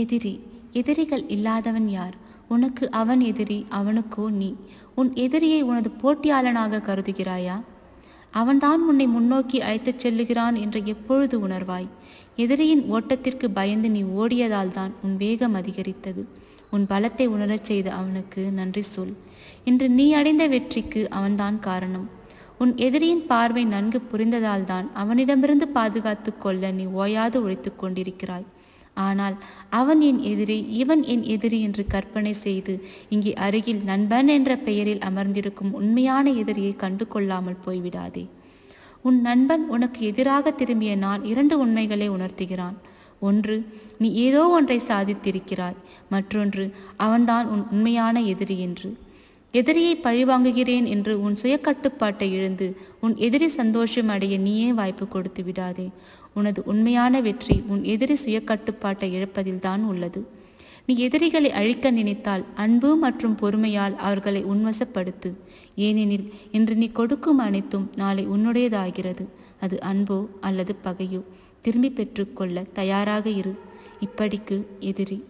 எதிரி எதிரிகள் இல்லாதவன் யார் உனக்கு அவன் எதிரி அவனுக்கோ நீ உன் எதிரியை உனது போட்டியாளனாக கருதுகிறாயா அவன்தான் உன்னை முன்னோக்கி அழைத்துச் செல்லுகிறான் என்று எப்பொழுது உணர்வாய் எதிரியின் ஓட்டத்திற்கு பயந்து நீ ஓடியதால் தான் உன் வேகம் அதிகரித்தது உன் பலத்தை உணரச் செய்த அவனுக்கு நன்றி சொல் இன்று நீ அடைந்த வெற்றிக்கு அவன்தான் காரணம் உன் எதிரியின் பார்வை நன்கு புரிந்ததால் தான் அவனிடமிருந்து பாதுகாத்து கொள்ள நீ ஓயாது உழைத்துக் கொண்டிருக்கிறாய் ஆனால் அவன் என் எதிரி இவன் என் எதிரி என்று கற்பனை செய்து இங்கே அருகில் நண்பன் என்ற பெயரில் அமர்ந்திருக்கும் உண்மையான எதிரியை கண்டு கொள்ளாமல் போய்விடாதே உன் நண்பன் உனக்கு எதிராக திரும்பிய நான் இரண்டு உண்மைகளை உணர்த்துகிறான் ஒன்று நீ ஏதோ ஒன்றை சாதித்திருக்கிறாய் மற்றொன்று அவன்தான் உன் உண்மையான எதிரி என்று எதிரியை பழிவாங்குகிறேன் என்று உன் சுயக்கட்டுப்பாட்டை இழந்து உன் எதிரி சந்தோஷம் அடைய நீயே வாய்ப்பு கொடுத்து விடாதே உனது உண்மையான வெற்றி உன் எதிரி சுயக்கட்டுப்பாட்டை இழப்பதில்தான் உள்ளது நீ எதிரிகளை அழிக்க நினைத்தால் அன்பு மற்றும் பொறுமையால் அவர்களை உன்வசப்படுத்து ஏனெனில் இன்று நீ கொடுக்கும் அனைத்தும் நாளை உன்னுடையதாகிறது அது அன்போ அல்லது பகையோ திரும்பி பெற்றுக்கொள்ள தயாராக இரு இப்படிக்கு எதிரி